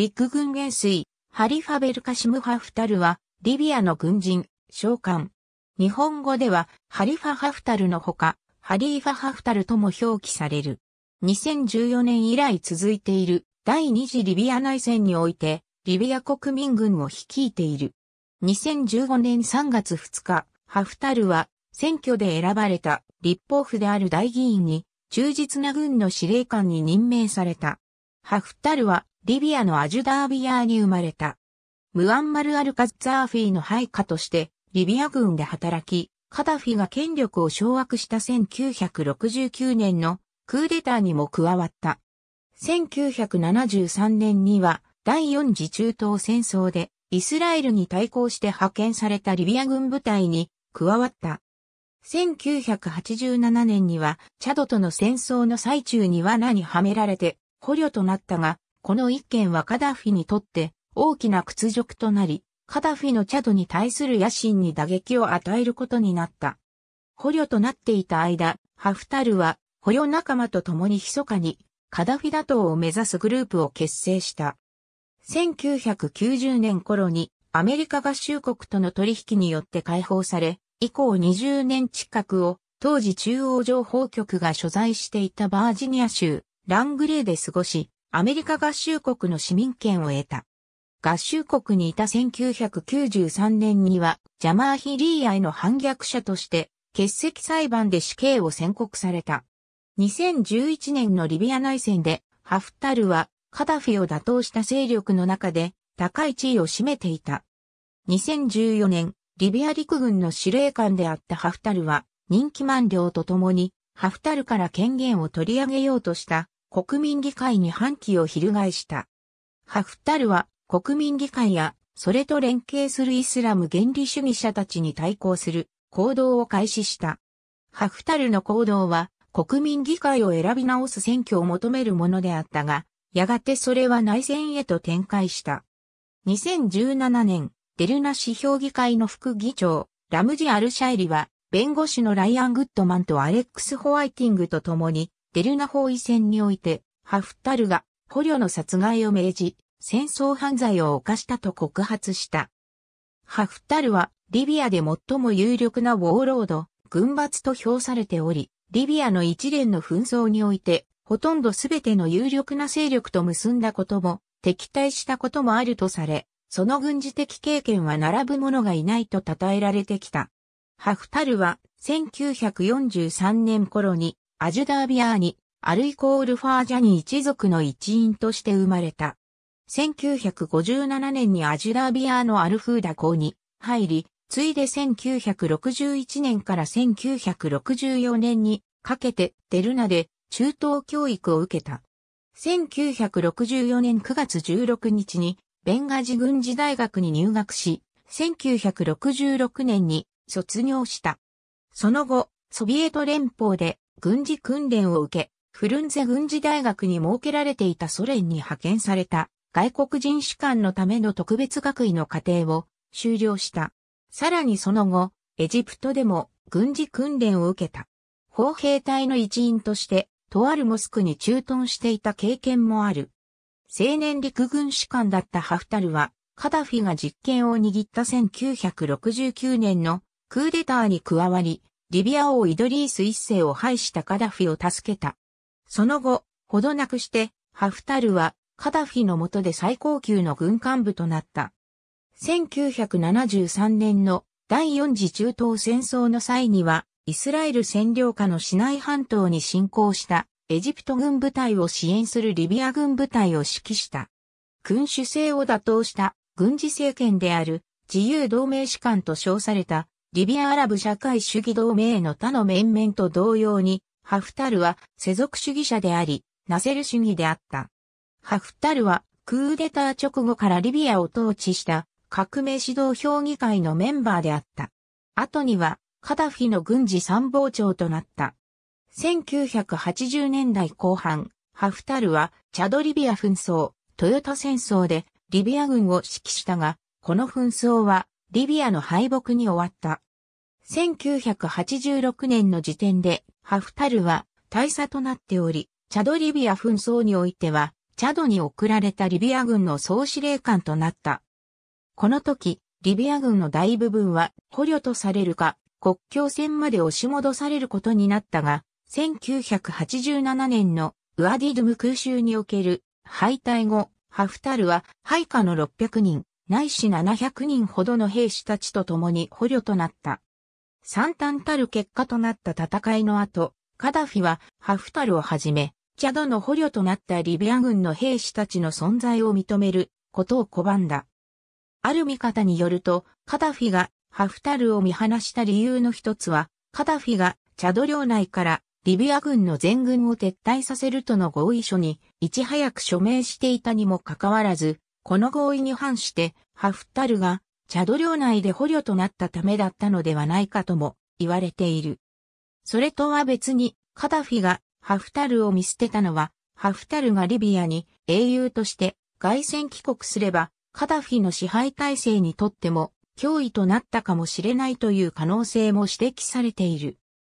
陸軍元帥、ハリファベルカシムハフタルは、リビアの軍人、将官。日本語では、ハリファハフタルのほか、ハリーファハフタルとも表記される。2014年以来続いている第二次リビア内戦において、リビア国民軍を率いている。2015年3月2日、ハフタルは選挙で選ばれた立法府である大議員に忠実な軍の司令官に任命された。ハフタルはリビアのアジュダービアーに生まれた。ムアンマル・アルカッザーフィの配下として、リビア軍で働き、カダフィが権力を掌握した1969年のクーデターにも加わった。1973年には第4次中東戦争でイスラエルに対抗して派遣されたリビア軍部隊に加わった。1987年にはチャドとの戦争の最中に罠にはめられて捕虜となったが、この一件はカダフィにとって大きな屈辱となり、カダフィのチャドに対する野心に打撃を与えることになった。捕虜となっていた間、ハフタルは捕虜仲間と共に密かにカダフィ打倒を目指すグループを結成した。1990年頃にアメリカ合衆国との取引によって解放され、以降20年近くを当時中央情報局が所在していたバージニア州ラングレーで過ごし、アメリカ合衆国の市民権を得た。合衆国にいた1993年には、ジャマーヒリーへの反逆者として、欠席裁判で死刑を宣告された。2011年のリビア内戦で、ハフタルは、カダフィを打倒した勢力の中で、高い地位を占めていた。2014年、リビア陸軍の司令官であったハフタルは、人気満了とともに、ハフタルから権限を取り上げようとした国民議会に反旗を翻した。ハフタルは国民議会やそれと連携するイスラム原理主義者たちに対抗する行動を開始した。ハフタルの行動は国民議会を選び直す選挙を求めるものであったが、やがてそれは内戦へと展開した。2017年、デルナ市評議会の副議長、ラムジ・アルシャイリは、弁護士のライアン・グッドマンとアレックス・ホワイティングと共に、デルナ包囲戦において、ハフタルが捕虜の殺害を命じ、戦争犯罪を犯したと告発した。ハフタルは、リビアで最も有力なウォーロード、軍閥と評されており、リビアの一連の紛争において、ほとんどすべての有力な勢力と結んだことも、敵対したこともあるとされ、その軍事的経験は並ぶ者がいないと称えられてきた。ハフタルは1943年頃にアジュダービアーニ、アルイコールファージャニ一族の一員として生まれた。1957年にアジュダービアーのアルフーダ校に入り、ついで1961年から1964年にかけてデルナで中等教育を受けた。1964年9月16日にベンガジ軍事大学に入学し、1966年に卒業した。その後、ソビエト連邦で軍事訓練を受け、フルンゼ軍事大学に設けられていたソ連に派遣された外国人士官のための特別学位の課程を修了した。さらにその後、エジプトでも軍事訓練を受けた。砲兵隊の一員として、とあるモスクに駐屯していた経験もある。青年陸軍士官だったハフタルは、カダフィが実権を握った1969年のクーデターに加わり、リビア王イドリース一世を廃したカダフィを助けた。その後、ほどなくして、ハフタルはカダフィの下で最高級の軍幹部となった。1973年の第4次中東戦争の際には、イスラエル占領下のシナイ半島に侵攻したエジプト軍部隊を支援するリビア軍部隊を指揮した。君主制を打倒した軍事政権である自由同盟士官と称されたリビアアラブ社会主義同盟の他の面々と同様に、ハフタルは世俗主義者であり、ナセル主義であった。ハフタルはクーデター直後からリビアを統治した革命指導評議会のメンバーであった。後にはカダフィの軍事参謀長となった。1980年代後半、ハフタルはチャドリビア紛争、トヨタ戦争でリビア軍を指揮したが、この紛争はリビアの敗北に終わった。1986年の時点で、ハフタルは大佐となっており、チャドリビア紛争においては、チャドに送られたリビア軍の総司令官となった。この時、リビア軍の大部分は捕虜とされるか、国境線まで押し戻されることになったが、1987年のウアディドゥム空襲における敗退後、ハフタルは配下の600人、内士700人ほどの兵士たちと共に捕虜となった。惨憺たる結果となった戦いの後、カダフィはハフタルをはじめ、チャドの捕虜となったリビア軍の兵士たちの存在を認めることを拒んだ。ある見方によると、カダフィがハフタルを見放した理由の一つは、カダフィがチャド領内からリビア軍の全軍を撤退させるとの合意書にいち早く署名していたにもかかわらず、この合意に反して、ハフタルが、チャド領内で捕虜となったためだったのではないかとも言われている。それとは別に、カダフィがハフタルを見捨てたのは、ハフタルがリビアに英雄として外戦帰国すれば、カダフィの支配体制にとっても脅威となったかもしれないという可能性も指摘されている。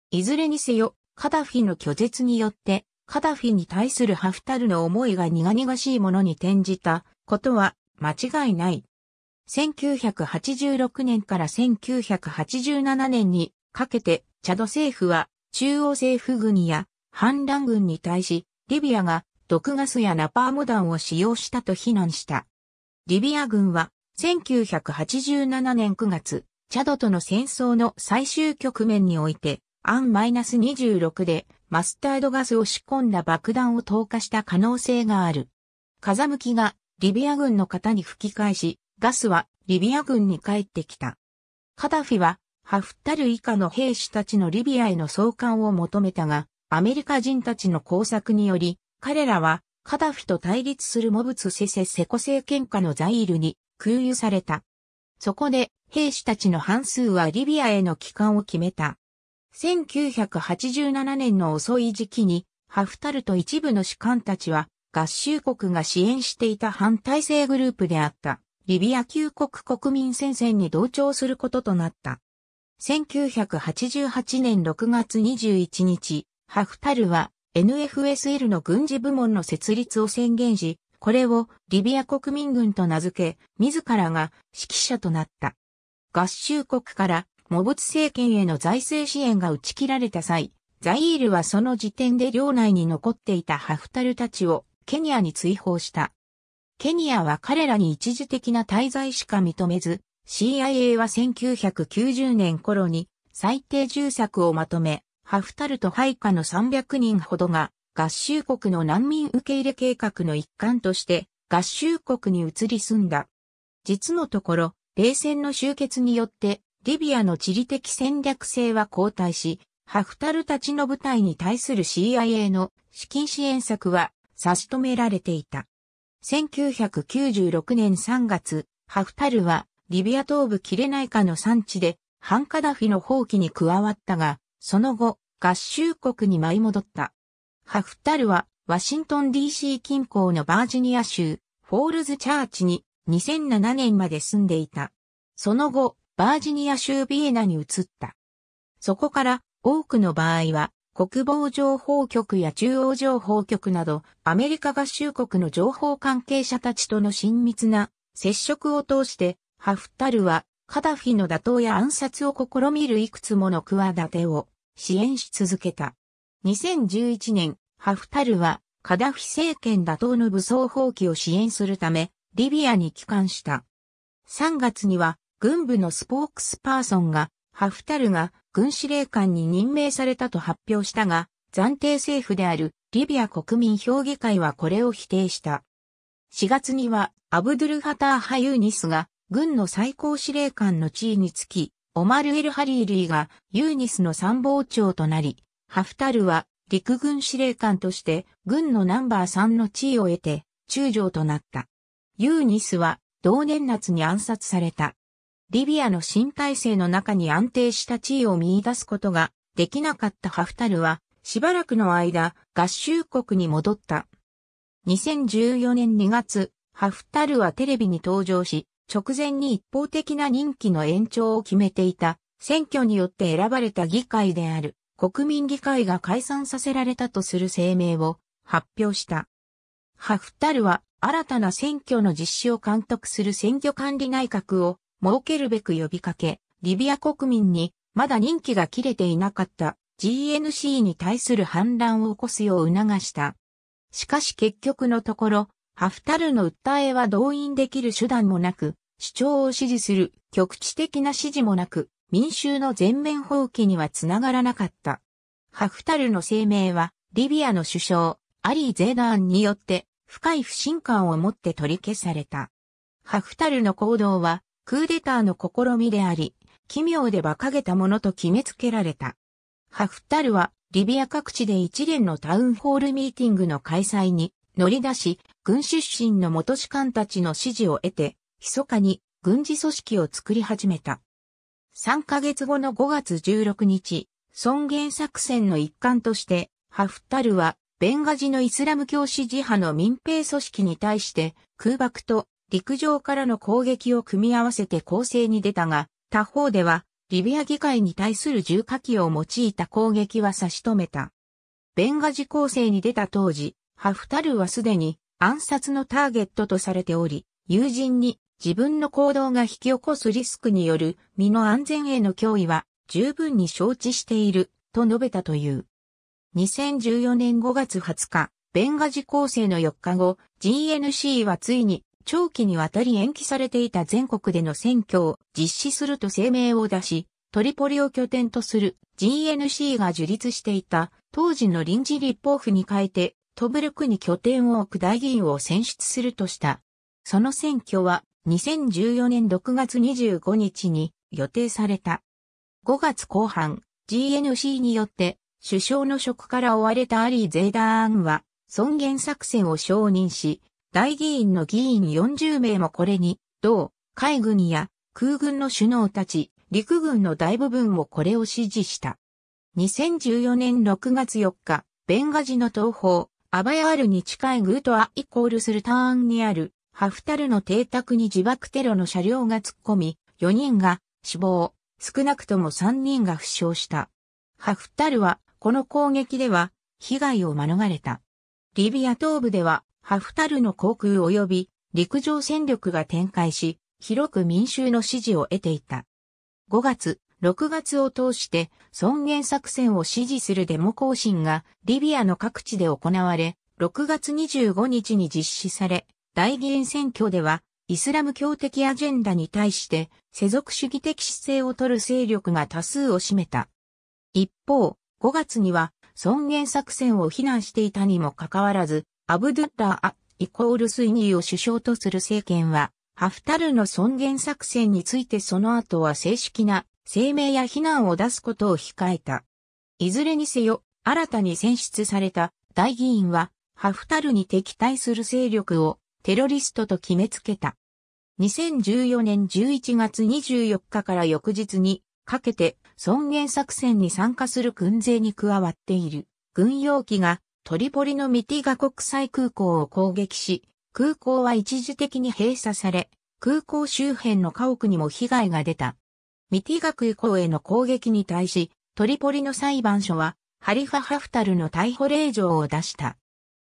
いずれにせよ、カダフィの拒絶によって、カダフィに対するハフタルの思いが苦々しいものに転じたことは間違いない。1986年から1987年にかけてチャド政府は中央政府軍や反乱軍に対しリビアが毒ガスやナパーム弾を使用したと非難した。リビア軍は1987年9月チャドとの戦争の最終局面においてアン -26 でマスタードガスを仕込んだ爆弾を投下した可能性がある。風向きがリビア軍の方に吹き返し、ガスはリビア軍に帰ってきた。カダフィは、ハフタル以下の兵士たちのリビアへの送還を求めたが、アメリカ人たちの工作により、彼らは、カダフィと対立するモブツセセセコ政権下のザイールに空輸された。そこで、兵士たちの半数はリビアへの帰還を決めた。1987年の遅い時期に、ハフタルと一部の士官たちは、合衆国が支援していた反体制グループであった、リビア旧国国民戦線に同調することとなった。1988年6月21日、ハフタルは NFSL の軍事部門の設立を宣言し、これをリビア国民軍と名付け、自らが指揮者となった。合衆国からモブツ政権への財政支援が打ち切られた際、ザイールはその時点で領内に残っていたハフタルたちをケニアに追放した。ケニアは彼らに一時的な滞在しか認めず、CIA は1990年頃に最低重作をまとめ、ハフタルと配下の300人ほどが合衆国の難民受け入れ計画の一環として合衆国に移り住んだ。実のところ、冷戦の終結によってリビアの地理的戦略性は後退し、ハフタルたちの部隊に対する CIA の資金支援策は差し止められていた。1996年3月、ハフタルはリビア東部キレナイカの産地でハンカダフィの放棄に加わったが、その後、合衆国に舞い戻った。ハフタルはワシントン DC 近郊のバージニア州フォールズチャーチに2007年まで住んでいた。その後、バージニア州ビエナに移った。そこから多くの場合は国防情報局や中央情報局など、アメリカ合衆国の情報関係者たちとの親密な接触を通して、ハフタルは、カダフィの打倒や暗殺を試みるいくつもの企てを支援し続けた。2011年、ハフタルは、カダフィ政権打倒の武装放棄を支援するため、リビアに帰還した。3月には、軍部のスポークスパーソンが、ハフタルが軍司令官に任命されたと発表したが、暫定政府であるリビア国民評議会はこれを否定した。4月にはアブドゥル・ハター・ハユーニスが軍の最高司令官の地位につき、オマル・エル・ハリーリーがユーニスの参謀長となり、ハフタルは陸軍司令官として軍のナンバー3の地位を得て中将となった。ユーニスは同年夏に暗殺された。リビアの新体制の中に安定した地位を見出すことができなかったハフタルは、しばらくの間、合衆国に戻った。2014年2月、ハフタルはテレビに登場し、直前に一方的な任期の延長を決めていた、選挙によって選ばれた議会である、国民議会が解散させられたとする声明を発表した。ハフタルは新たな選挙の実施を監督する選挙管理内閣を設けるべく呼びかけ、リビア国民にまだ任期が切れていなかった GNC に対する反乱を起こすよう促した。しかし結局のところ、ハフタルの訴えは動員できる手段もなく、主張を支持する局地的な支持もなく、民衆の全面放棄にはつながらなかった。ハフタルの声明は、リビアの首相、アリー・ゼダーンによって、深い不信感を持って取り消された。ハフタルの行動は、クーデターの試みであり、奇妙で馬鹿げたものと決めつけられた。ハフタルは、リビア各地で一連のタウンホールミーティングの開催に乗り出し、軍出身の元士官たちの支持を得て、密かに軍事組織を作り始めた。3ヶ月後の5月16日、尊厳作戦の一環として、ハフタルは、ベンガジのイスラム教支持派の民兵組織に対して、空爆と陸上からの攻撃を組み合わせて攻勢に出たが、他方では、リビア議会に対する重火器を用いた攻撃は差し止めた。ベンガジ攻勢に出た当時、ハフタルはすでに暗殺のターゲットとされており、友人に自分の行動が引き起こすリスクによる身の安全への脅威は十分に承知していると述べたという。2014年5月20日、ベンガジ攻勢の4日後、GNC はついに長期にわたり延期されていた全国での選挙を実施すると声明を出し、トリポリを拠点とする GNC が樹立していた当時の臨時立法府に変えてトブルクに拠点を置く大議員を選出するとした。その選挙は2014年6月25日に予定された。5月後半、GNC によって首相の職から追われたアリー・ゼーダーンは尊厳作戦を承認し、大議員の議員40名もこれに、同、海軍や空軍の首脳たち、陸軍の大部分もこれを支持した。2014年6月4日、ベンガジの東方、アバヤールに近いグートアイコールスルターンにあるハフタルの邸宅に自爆テロの車両が突っ込み、4人が死亡、少なくとも3人が負傷した。ハフタルは、この攻撃では、被害を免れた。リビア東部では、ハフタルの航空及び陸上戦力が展開し、広く民衆の支持を得ていた。5月、6月を通して尊厳作戦を支持するデモ行進がリビアの各地で行われ、6月25日に実施され、大議員選挙ではイスラム教的アジェンダに対して世俗主義的姿勢を取る勢力が多数を占めた。一方、5月には尊厳作戦を非難していたにもかかわらず、アブドゥッラー・イコールスイニーを首相とする政権は、ハフタルの尊厳作戦についてその後は正式な声明や非難を出すことを控えた。いずれにせよ、新たに選出された大議員は、ハフタルに敵対する勢力をテロリストと決めつけた。2014年11月24日から翌日にかけて尊厳作戦に参加する軍勢に加わっている軍用機がトリポリのミティガ国際空港を攻撃し、空港は一時的に閉鎖され、空港周辺の家屋にも被害が出た。ミティガ空港への攻撃に対し、トリポリの裁判所は、ハリファ・ハフタルの逮捕令状を出した。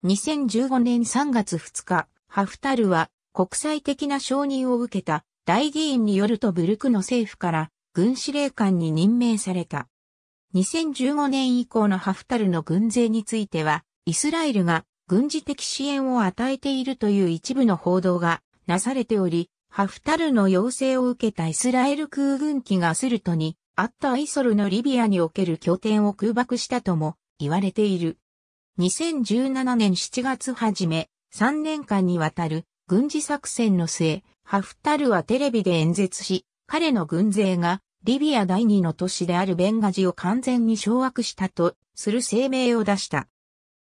2015年3月2日、ハフタルは国際的な承認を受けた大議員によるとブルクの政府から軍司令官に任命された。2015年以降のハフタルの軍勢については、イスラエルが軍事的支援を与えているという一部の報道がなされており、ハフタルの要請を受けたイスラエル空軍機がスルトにあったアイソルのリビアにおける拠点を空爆したとも言われている。2017年7月初め、3年間にわたる軍事作戦の末、ハフタルはテレビで演説し、彼の軍勢がリビア第二の都市であるベンガジを完全に掌握したとする声明を出した。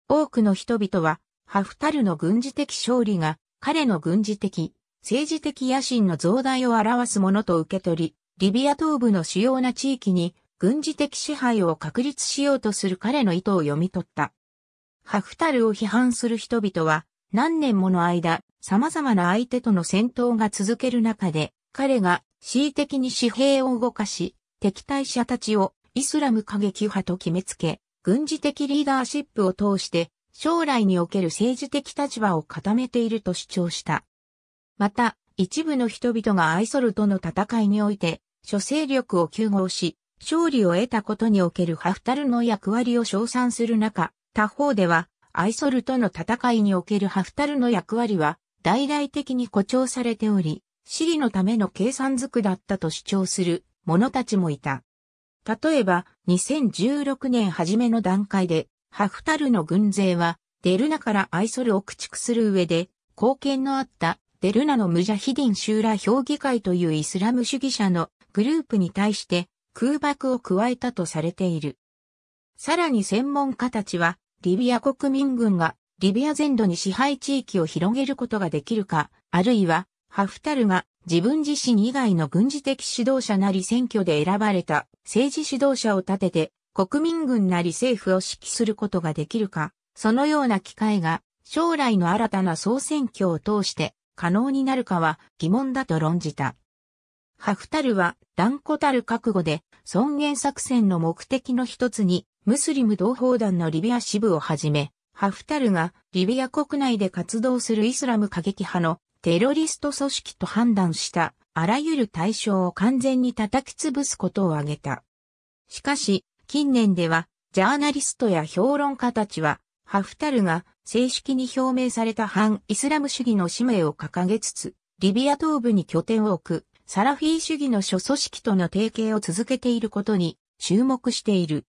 多くの人々は、ハフタルの軍事的勝利が彼の軍事的、政治的野心の増大を表すものと受け取り、リビア東部の主要な地域に軍事的支配を確立しようとする彼の意図を読み取った。ハフタルを批判する人々は、何年もの間、様々な相手との戦闘が続ける中で、彼が恣意的に紙幣を動かし、敵対者たちをイスラム過激派と決めつけ、軍事的リーダーシップを通して将来における政治的立場を固めていると主張した。また、一部の人々が愛ソルとの戦いにおいて、諸勢力を救合し、勝利を得たことにおけるハフタルの役割を称賛する中、他方では、アイソルとの戦いにおけるハフタルの役割は、大々的に誇張されており、私利のための計算づくだったと主張する者たちもいた。例えば、2016年初めの段階で、ハフタルの軍勢は、デルナからアイソルを駆逐する上で、貢献のあったデルナのムジャヒディンシューラ評議会というイスラム主義者のグループに対して空爆を加えたとされている。さらに専門家たちは、リビア国民軍がリビア全土に支配地域を広げることができるか、あるいはハフタルが自分自身以外の軍事的指導者なり選挙で選ばれた政治指導者を立てて国民軍なり政府を指揮することができるか、そのような機会が将来の新たな総選挙を通して可能になるかは疑問だと論じた。ハフタルは断固たる覚悟で尊厳作戦の目的の一つにムスリム同胞団のリビア支部をはじめ、ハフタルがリビア国内で活動するイスラム過激派のテロリスト組織と判断したあらゆる対象を完全に叩き潰すことを挙げた。しかし、近年では、ジャーナリストや評論家たちは、ハフタルが正式に表明された反イスラム主義の使命を掲げつつ、リビア東部に拠点を置く、サラフィー主義の諸組織との提携を続けていることに注目している。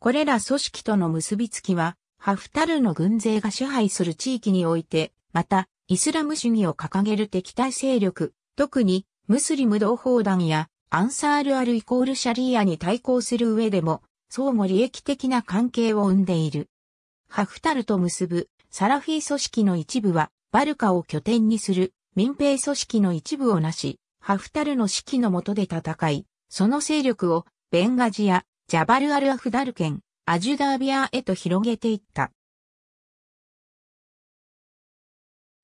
これら組織との結びつきは、ハフタルの軍勢が支配する地域において、また、イスラム主義を掲げる敵対勢力、特にムスリム同胞団やアンサールアルイコールシャリーアに対抗する上でも相互利益的な関係を生んでいる。ハフタルと結ぶサラフィ組織の一部はバルカを拠点にする民兵組織の一部をなし、ハフタルの指揮の下で戦い、その勢力をベンガジア、ジャバルアルアフダル県、アジュダービアへと広げていった。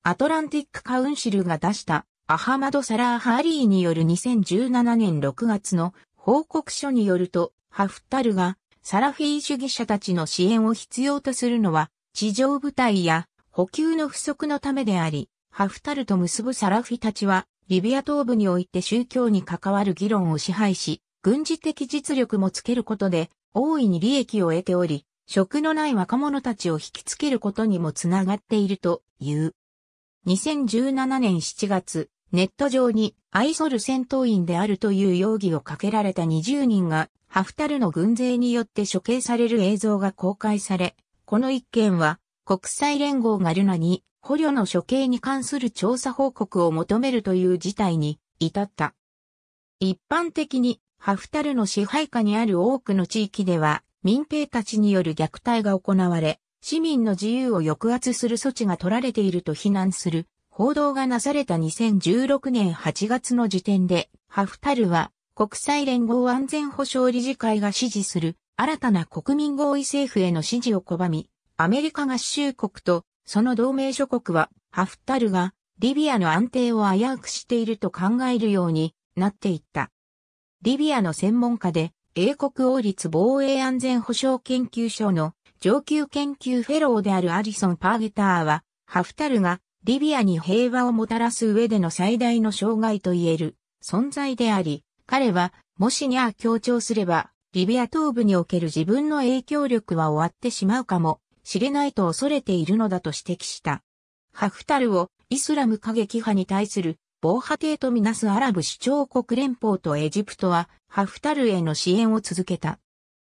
アトランティックカウンシルが出したアハマド・サラー・ハーリーによる2017年6月の報告書によると、ハフタルがサラフィー主義者たちの支援を必要とするのは地上部隊や補給の不足のためであり、ハフタルと結ぶサラフィたちはリビア東部において宗教に関わる議論を支配し、軍事的実力もつけることで大いに利益を得ており、職のない若者たちを引きつけることにもつながっているという。2017年7月、ネット上に愛する戦闘員であるという容疑をかけられた20人が、ハフタルの軍勢によって処刑される映像が公開され、この一件は、国際連合がルナに捕虜の処刑に関する調査報告を求めるという事態に至った。一般的にハフタルの支配下にある多くの地域では民兵たちによる虐待が行われ、市民の自由を抑圧する措置が取られていると非難する報道がなされた2016年8月の時点で、ハフタルは国際連合安全保障理事会が支持する新たな国民合意政府への支持を拒み、アメリカ合衆国とその同盟諸国はハフタルがリビアの安定を危うくしていると考えるようになっていった。リビアの専門家で英国王立防衛安全保障研究所の上級研究フェローであるアリソン・パーゲターは、ハフタルがリビアに平和をもたらす上での最大の障害と言える存在であり、彼は、もしにゃ強調すれば、リビア東部における自分の影響力は終わってしまうかもしれないと恐れているのだと指摘した。ハフタルをイスラム過激派に対する防波堤とみなすアラブ首長国連邦とエジプトはハフタルへの支援を続けた。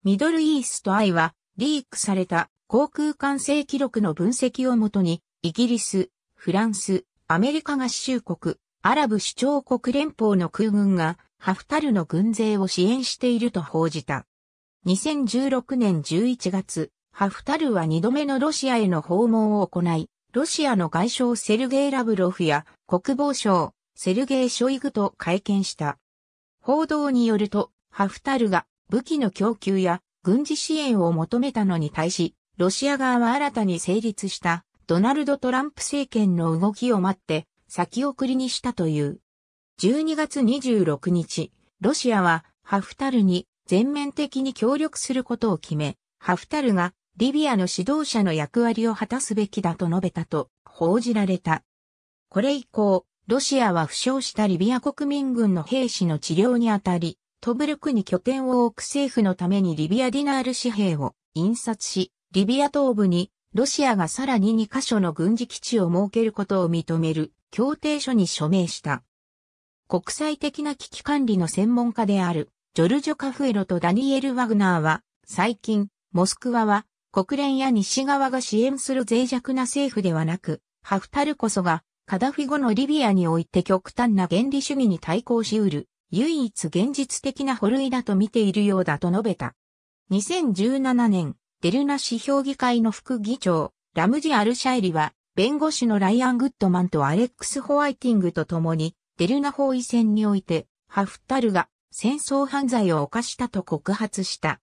ミドルイーストアイはリークされた航空管制記録の分析をもとに、イギリス、フランス、アメリカ合衆国、アラブ首長国連邦の空軍が、ハフタルの軍勢を支援していると報じた。2016年11月、ハフタルは2度目のロシアへの訪問を行い、ロシアの外相セルゲイ・ラブロフや国防相セルゲイ・ショイグと会見した。報道によると、ハフタルが武器の供給や軍事支援を求めたのに対し、ロシア側は新たに成立したドナルド・トランプ政権の動きを待って先送りにしたという。12月26日、ロシアはハフタルに全面的に協力することを決め、ハフタルがリビアの指導者の役割を果たすべきだと述べたと報じられた。これ以降、ロシアは負傷したリビア国民軍の兵士の治療にあたり、トブルクに拠点を置く政府のためにリビアディナール紙幣を印刷し、リビア東部にロシアがさらに2カ所の軍事基地を設けることを認める協定書に署名した。国際的な危機管理の専門家であるジョルジョ・カフエロとダニエル・ワグナーは最近、モスクワは国連や西側が支援する脆弱な政府ではなく、ハフタルこそがカダフィ後のリビアにおいて極端な原理主義に対抗し得る唯一現実的な捕類だと見ているようだと述べた。2017年、デルナ市評議会の副議長、ラムジ・アルシャイリは、弁護士のライアン・グッドマンとアレックス・ホワイティングと共に、デルナ包囲戦において、ハフタルが戦争犯罪を犯したと告発した。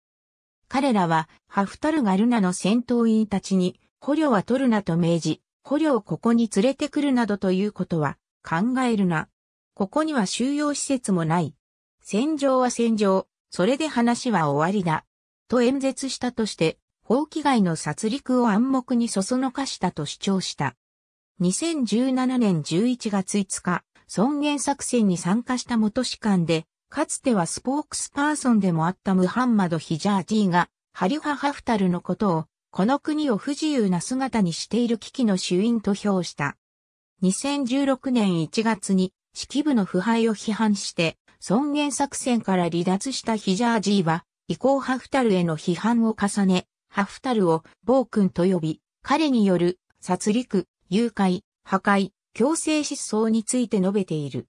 彼らは、ハフタルがルナの戦闘員たちに、捕虜は取るなと命じ、捕虜をここに連れてくるなどということは、考えるな、ここには収容施設もない。戦場は戦場、それで話は終わりだ。と演説したとして、法規外の殺戮を暗黙にそそのかしたと主張した。2017年11月5日、尊厳作戦に参加した元士官で、かつてはスポークスパーソンでもあったムハンマド・ヒジャージーが、ハリファ・ハフタルのことを、この国を不自由な姿にしている危機の主因と評した。2016年1月に指揮部の腐敗を批判して、尊厳作戦から離脱したヒジャージーは、以降ハフタルへの批判を重ね、ハフタルを暴君と呼び、彼による殺戮、誘拐、破壊、強制失踪について述べている。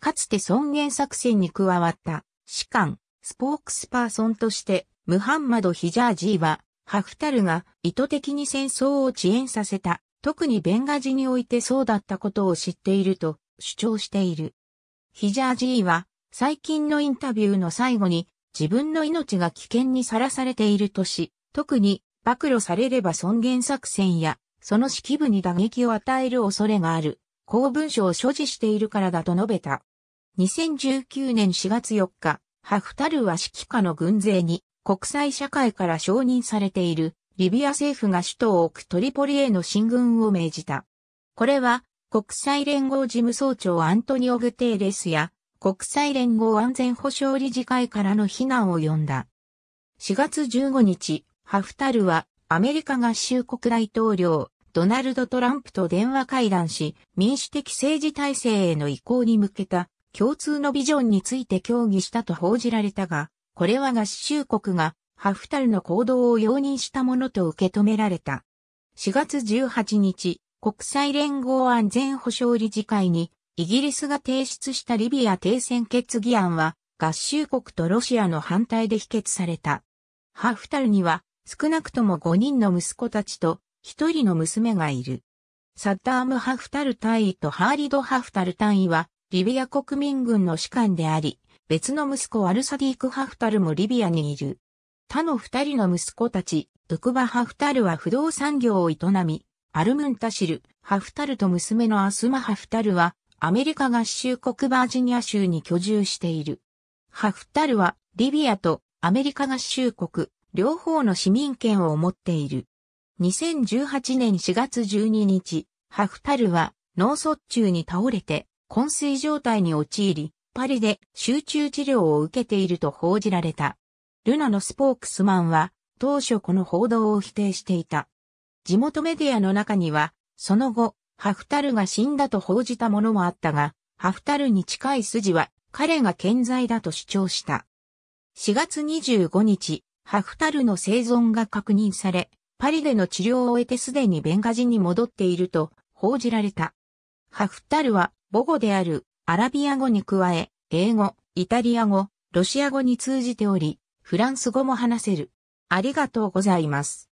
かつて尊厳作戦に加わった士官、スポークスパーソンとして、ムハンマド・ヒジャージーは、ハフタルが意図的に戦争を遅延させた、特にベンガジにおいてそうだったことを知っていると主張している。ヒジャージーは最近のインタビューの最後に自分の命が危険にさらされているとし、特に暴露されれば尊厳作戦やその指揮部に打撃を与える恐れがある公文書を所持しているからだと述べた。2019年4月4日、ハフタルは指揮下の軍勢に国際社会から承認されているリビア政府が首都を置くトリポリへの進軍を命じた。これは国際連合事務総長アントニオ・グテーレスや国際連合安全保障理事会からの非難を呼んだ。4月15日、ハフタルはアメリカ合衆国大統領ドナルド・トランプと電話会談し、民主的政治体制への移行に向けた共通のビジョンについて協議したと報じられたが、これは合衆国がハフタルの行動を容認したものと受け止められた。4月18日、国際連合安全保障理事会に、イギリスが提出したリビア停戦決議案は、合衆国とロシアの反対で否決された。ハフタルには、少なくとも5人の息子たちと、1人の娘がいる。サッダーム・ハフタル隊尉とハーリド・ハフタル隊尉は、リビア国民軍の士官であり、別の息子アルサディーク・ハフタルもリビアにいる。他の二人の息子たち、ウクバ・ハフタルは不動産業を営み、アルムンタシル、ハフタルと娘のアスマ・ハフタルは、アメリカ合衆国バージニア州に居住している。ハフタルは、リビアとアメリカ合衆国、両方の市民権を持っている。2018年4月12日、ハフタルは脳卒中に倒れて、昏睡状態に陥り、パリで集中治療を受けていると報じられた。ルナのスポークスマンは、当初この報道を否定していた。地元メディアの中には、その後、ハフタルが死んだと報じたものもあったが、ハフタルに近い筋は彼が健在だと主張した。4月25日、ハフタルの生存が確認され、パリでの治療を終えてすでにベンガジに戻っていると報じられた。ハフタルは母語であるアラビア語に加え、英語、イタリア語、ロシア語に通じており、フランス語も話せる。ありがとうございます。